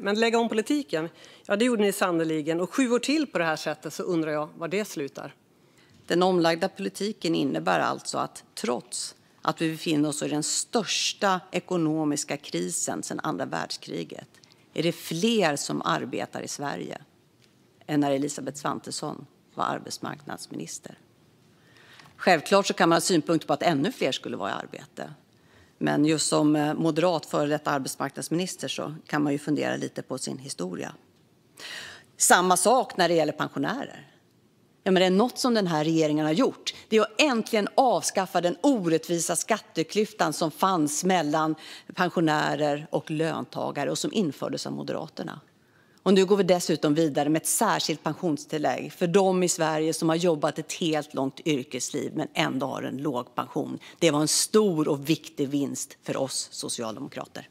Men lägga om politiken, ja det gjorde ni sannoliken. Och sju år till på det här sättet så undrar jag var det slutar. Den omlagda politiken innebär alltså att trots att vi befinner oss i den största ekonomiska krisen sedan andra världskriget är det fler som arbetar i Sverige än när Elisabeth Svantesson var arbetsmarknadsminister. Självklart så kan man ha synpunkter på att ännu fler skulle vara i arbete. Men just som eh, moderat före detta arbetsmarknadsminister kan man fundera lite på sin historia. Samma sak när det gäller pensionärer. Är det något som den här regeringen har gjort Det är att äntligen avskaffa den orättvisa skatteklyftan som fanns mellan pensionärer och löntagare och som infördes av Moderaterna. Och Nu går vi dessutom vidare med ett särskilt pensionstillägg för dem i Sverige som har jobbat ett helt långt yrkesliv men ändå har en låg pension. Det var en stor och viktig vinst för oss socialdemokrater.